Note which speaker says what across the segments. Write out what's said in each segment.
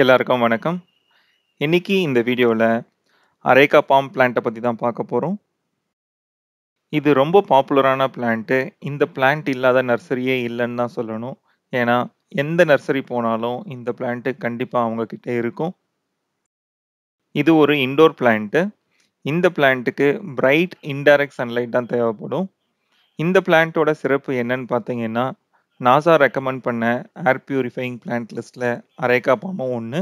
Speaker 1: எல்லாருக்கும் வணக்கம் இன்னைக்கு இந்த வீடியோவில் அரேக்கா பாம் பிளான்ட்டை பற்றி தான் பார்க்க போகிறோம் இது ரொம்ப பாப்புலரான பிளான்ட்டு இந்த பிளான்ட் இல்லாத நர்சரியே இல்லைன்னு தான் சொல்லணும் ஏன்னா எந்த நர்சரி போனாலும் இந்த பிளான்ட்டு கண்டிப்பாக அவங்கக்கிட்ட இருக்கும் இது ஒரு இண்டோர் பிளான்ட்டு இந்த பிளான்ட்டுக்கு பிரைட் இன்டைரக்ட் சன்லைட் தான் தேவைப்படும் இந்த பிளான்ட்டோட சிறப்பு என்னன்னு பார்த்தீங்கன்னா நாசா ரெக்கமெண்ட் பண்ண ஏர் பியூரிஃபையிங் பிளான்ட் லிஸ்ட்டில் அரேக்கா பாமும் ஒன்று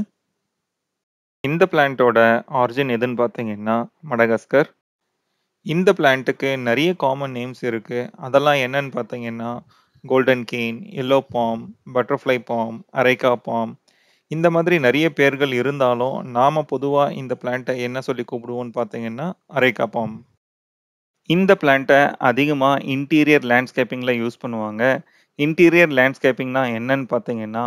Speaker 1: இந்த பிளான்ட்டோட ஆரிஜின் எதுன்னு பார்த்தீங்கன்னா மடகாஸ்கர் இந்த பிளான்ட்டுக்கு நிறைய காமன் நேம்ஸ் இருக்குது அதெல்லாம் என்னன்னு பார்த்தீங்கன்னா golden cane yellow palm butterfly palm areca palm இந்த மாதிரி நிறைய பேர்கள் இருந்தாலும் நாம் பொதுவாக இந்த பிளான்ட்டை என்ன சொல்லி கூப்பிடுவோம்னு பார்த்தீங்கன்னா அரைக்கா பாம் இந்த பிளான்ட்டை அதிகமாக இன்டீரியர் லேண்ட்ஸ்கேப்பிங்கில் யூஸ் பண்ணுவாங்க இன்டீரியர் லேண்ட்ஸ்கேப்பிங்னா என்னன்னு பார்த்தீங்கன்னா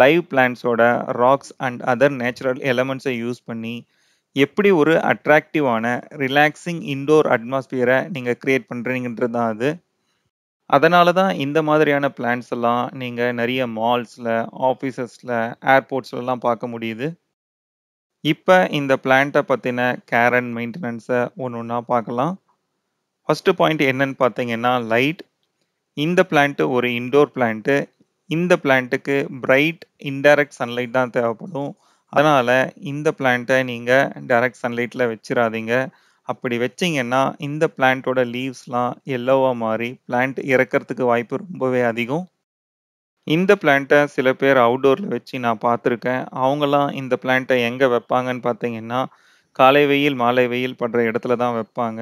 Speaker 1: லைவ் பிளான்ஸோட ராக்ஸ் அண்ட் அதர் நேச்சுரல் எலமெண்ட்ஸை யூஸ் பண்ணி எப்படி ஒரு அட்ராக்டிவான ரிலாக்ஸிங் இன்டோர் அட்மாஸ்பியரை நீங்கள் க்ரியேட் பண்ணுறீங்கன்றது தான் அது அதனால தான் இந்த மாதிரியான பிளான்ஸ் எல்லாம் நீங்கள் நிறைய மால்ஸில் ஆஃபீஸஸில் ஏர்போர்ட்ஸ்லலாம் பார்க்க முடியுது இப்போ இந்த பிளான்ட்டை பற்றின கேர் அண்ட் மெயின்டெனன்ஸை ஒன்று ஒன்றா பார்க்கலாம் ஃபஸ்ட்டு பாயிண்ட் என்னன்னு பார்த்தீங்கன்னா லைட் இந்த பிளான்ட்டு ஒரு இன்டோர் பிளான்ட்டு இந்த பிளான்ட்டுக்கு பிரைட் இன்டைரக்ட் சன்லைட் தான் தேவைப்படும் அதனால் இந்த பிளான்ட்டை நீங்கள் டைரக்ட் சன்லைட்டில் வச்சிடாதீங்க அப்படி வச்சிங்கன்னா இந்த பிளான்ட்டோட லீவ்ஸ்லாம் எல்லோவாக மாறி பிளான்ட் இறக்கிறதுக்கு வாய்ப்பு ரொம்பவே அதிகம் இந்த பிளான்ட்டை சில பேர் அவுடோரில் வச்சு நான் பார்த்துருக்கேன் அவங்களாம் இந்த பிளான்ட்டை எங்கே வைப்பாங்கன்னு பார்த்தீங்கன்னா காலை வெயில் மாலை வெயில் படுற இடத்துல தான் வைப்பாங்க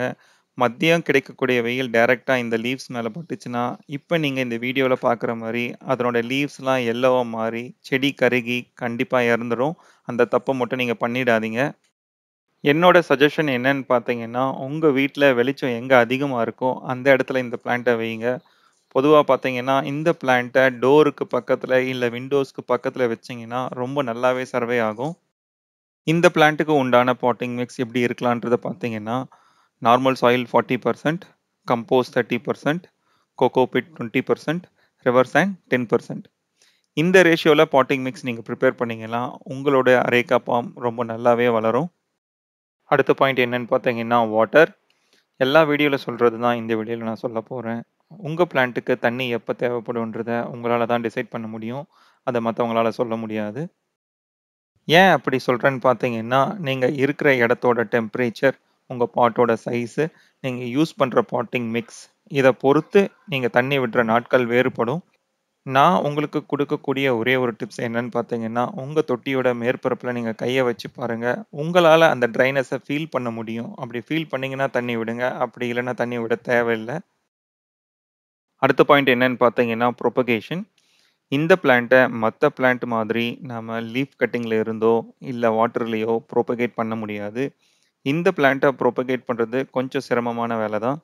Speaker 1: மதியம் கிடைக்கக்கூடிய வெயில் டைரெக்டாக இந்த லீவ்ஸ் மேலே பட்டுச்சுன்னா இப்போ நீங்கள் இந்த வீடியோவில் பார்க்குற மாதிரி அதனோட லீவ்ஸ்லாம் எல்லோவாக மாறி செடி கருகி கண்டிப்பாக இறந்துடும் அந்த தப்பை மட்டும் நீங்கள் பண்ணிடாதீங்க என்னோட சஜஷன் என்னன்னு பார்த்தீங்கன்னா உங்கள் வீட்டில் வெளிச்சம் எங்கே அதிகமாக இருக்கோ அந்த இடத்துல இந்த பிளான்ட்டை வைங்க பொதுவாக பார்த்தீங்கன்னா இந்த பிளான்ட்டை டோருக்கு பக்கத்தில் இல்லை விண்டோஸ்க்கு பக்கத்தில் வச்சிங்கன்னா ரொம்ப நல்லாவே சர்வே ஆகும் இந்த பிளான்ட்டுக்கு உண்டான பாட்டிங் மிக்ஸ் எப்படி இருக்கலான்றதை பார்த்தீங்கன்னா normal soil forty percent compost thirty percent cocopeat twenty percent river river ten percent இந்த ரேஷியோவில் பாட்டிங் மிக்ஸ் நீங்கள் ப்ரிப்பேர் பண்ணிங்கன்னா உங்களோட அரேக்கா பாம் ரொம்ப நல்லாவே வளரும் அடுத்த பாயிண்ட் என்னன்னு பார்த்தீங்கன்னா வாட்டர் எல்லா வீடியோவில் சொல்கிறது தான் இந்த வீடியோவில் நான் சொல்ல போகிறேன் உங்கள் பிளான்ட்டுக்கு தண்ணி எப்போ தேவைப்படுன்றத உங்களால் தான் டிசைட் பண்ண முடியும் அதை மற்றவங்களால் சொல்ல முடியாது ஏன் அப்படி சொல்கிறேன்னு பார்த்தீங்கன்னா நீங்கள் இருக்கிற இடத்தோட டெம்பரேச்சர் உங்கள் பாட்டோட சைஸு நீங்கள் யூஸ் பண்ணுற பாட்டிங் மிக்ஸ் இதை பொறுத்து நீங்கள் தண்ணி விடுற நாட்கள் வேறுபடும் நான் உங்களுக்கு கொடுக்கக்கூடிய ஒரே ஒரு டிப்ஸ் என்னன்னு பார்த்தீங்கன்னா உங்கள் தொட்டியோட மேற்பரப்பில் நீங்கள் கையை வச்சு பாருங்கள் உங்களால் அந்த ட்ரைனஸை ஃபீல் பண்ண முடியும் அப்படி ஃபீல் பண்ணிங்கன்னா தண்ணி விடுங்க அப்படி இல்லைன்னா தண்ணி விட தேவையில்லை அடுத்த பாயிண்ட் என்னன்னு பார்த்தீங்கன்னா ப்ரொபகேஷன் இந்த பிளான்ட்டை மற்ற பிளான்ட் மாதிரி நம்ம லீஃப் கட்டிங்கில் இருந்தோ இல்லை வாட்டர்லேயோ ப்ரோபகேட் பண்ண முடியாது இந்த பிளான்ட்டை ப்ரோபகேட் பண்ணுறது கொஞ்சம் சிரமமான வேலை தான்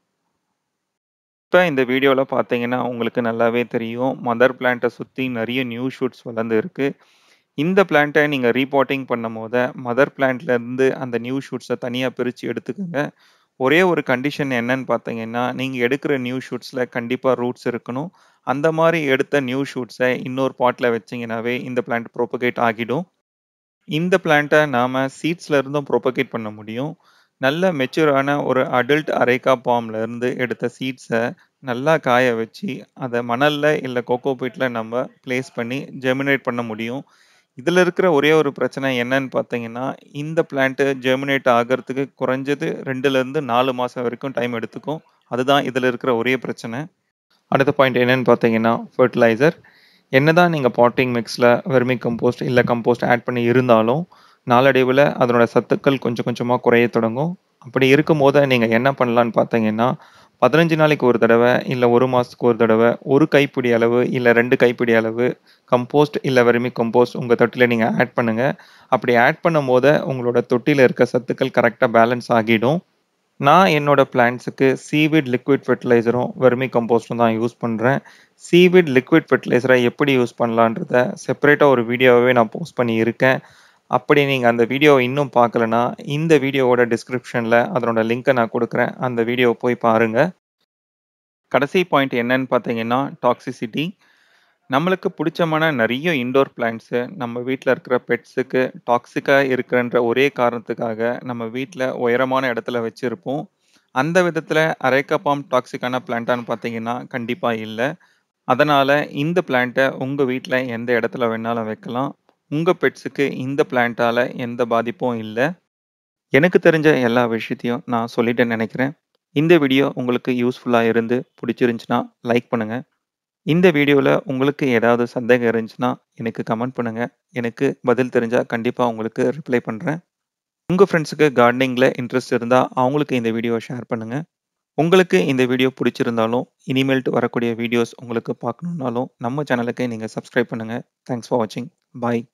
Speaker 1: இப்போ இந்த வீடியோவில் பார்த்தீங்கன்னா உங்களுக்கு நல்லாவே தெரியும் மதர் பிளான்ட்டை சுற்றி நிறைய நியூ ஷூட்ஸ் வளர்ந்து இருக்குது இந்த பிளான்ட்டை நீங்கள் ரீபாட்டிங் பண்ணும் போது மதர் பிளான்ட்லேருந்து அந்த நியூ ஷூட்ஸை தனியாக பிரித்து எடுத்துக்கோங்க ஒரே ஒரு கண்டிஷன் என்னன்னு பார்த்தீங்கன்னா நீங்கள் எடுக்கிற நியூ ஷூட்ஸில் கண்டிப்பாக ரூட்ஸ் இருக்கணும் அந்த மாதிரி எடுத்த நியூ ஷூட்ஸை இன்னொரு பாட்டில் வச்சிங்கனாவே இந்த பிளான்ட் ப்ரோபகேட் ஆகிடும் இந்த பிளான்ட்டை நாம் சீட்ஸில் இருந்தும் ப்ரொபகேட் பண்ண முடியும் நல்ல மெச்சூரான ஒரு அடல்ட் அரைக்கா பாம்ல இருந்து எடுத்த சீட்ஸை நல்லா காய வச்சு அதை மணலில் இல்லை கோகோ பீட்டில் நம்ம பிளேஸ் பண்ணி ஜெர்மினேட் பண்ண முடியும் இதில் இருக்கிற ஒரே ஒரு பிரச்சனை என்னன்னு பார்த்தீங்கன்னா இந்த பிளான்ட்டு ஜெர்மினேட் ஆகிறதுக்கு குறைஞ்சது ரெண்டுலேருந்து நாலு மாதம் வரைக்கும் டைம் எடுத்துக்கும் அதுதான் இதில் இருக்கிற ஒரே பிரச்சனை அடுத்த பாயிண்ட் என்னன்னு பார்த்தீங்கன்னா ஃபர்டிலைசர் என்னதான் நீங்கள் பாட்டிங் மிக்ஸில் வெர்மி கம்போஸ்ட் இல்லை கம்போஸ்ட் ஆட் பண்ணி இருந்தாலும் நாளடைவில் அதனோட சத்துக்கள் கொஞ்சம் கொஞ்சமாக குறைய தொடங்கும் அப்படி இருக்கும் போது நீங்கள் என்ன பண்ணலான்னு பார்த்தீங்கன்னா பதினஞ்சு நாளைக்கு ஒரு தடவை இல்லை ஒரு மாதத்துக்கு ஒரு தடவை ஒரு கைப்பிடி அளவு இல்லை ரெண்டு கைப்பிடி அளவு கம்போஸ்ட் இல்லை வெறுமி கம்போஸ்ட் உங்கள் தொட்டியில் நீங்கள் ஆட் பண்ணுங்கள் அப்படி ஆட் பண்ணும் போது உங்களோட தொட்டியில் இருக்க சத்துக்கள் கரெக்டாக பேலன்ஸ் ஆகிடும் நான் என்னோட பிளான்ஸுக்கு சீவிட் லிக்விட் ஃபெர்டிலைசரும் வெர்மி கம்போஸ்டும் தான் யூஸ் பண்ணுறேன் சீவிட் லிக்விட் ஃபெர்டிலைசரை எப்படி யூஸ் பண்ணலான்றத செப்பரேட்டாக ஒரு வீடியோவே நான் போஸ்ட் பண்ணியிருக்கேன் அப்படி நீங்கள் அந்த வீடியோவை இன்னும் பார்க்கலனா இந்த வீடியோவோட டிஸ்கிரிப்ஷனில் அதனோட லிங்க்கை நான் கொடுக்குறேன் அந்த வீடியோவை போய் பாருங்கள் கடைசி பாயிண்ட் என்னன்னு பார்த்தீங்கன்னா டாக்ஸிசிட்டி நம்மளுக்கு பிடிச்சமான நிறைய இன்டோர் பிளான்ஸு நம்ம வீட்டில் இருக்கிற பெட்ஸுக்கு டாக்ஸிக்காக இருக்கிறன்ற ஒரே காரணத்துக்காக நம்ம வீட்டில் உயரமான இடத்துல வச்சுருப்போம் அந்த விதத்தில் பாம் டாக்ஸிக்கான பிளான்ட்டான்னு பார்த்தீங்கன்னா கண்டிப்பாக இல்லை அதனால் இந்த பிளான்ட்டை உங்கள் வீட்டில் எந்த இடத்துல வேணாலும் வைக்கலாம் உங்கள் பெட்ஸுக்கு இந்த பிளான்ட்டால் எந்த பாதிப்பும் இல்லை எனக்கு தெரிஞ்ச எல்லா விஷயத்தையும் நான் சொல்லிட்டேன்னு நினைக்கிறேன் இந்த வீடியோ உங்களுக்கு யூஸ்ஃபுல்லாக இருந்து பிடிச்சிருந்துச்சுன்னா லைக் பண்ணுங்கள் இந்த வீடியோவில் உங்களுக்கு ஏதாவது சந்தேகம் இருந்துச்சுன்னா எனக்கு கமெண்ட் பண்ணுங்கள் எனக்கு பதில் தெரிஞ்சால் கண்டிப்பாக உங்களுக்கு ரிப்ளை பண்ணுறேன் உங்கள் ஃப்ரெண்ட்ஸுக்கு கார்டனிங்கில் இன்ட்ரெஸ்ட் இருந்தால் அவங்களுக்கு இந்த வீடியோவை ஷேர் பண்ணுங்கள் உங்களுக்கு இந்த வீடியோ பிடிச்சிருந்தாலும் இனிமேல்ட்டு வரக்கூடிய வீடியோஸ் உங்களுக்கு பார்க்கணுன்னாலும் நம்ம சேனலுக்கு நீங்கள் சப்ஸ்கிரைப் பண்ணுங்கள் தேங்க்ஸ் ஃபார் வாட்சிங் பாய்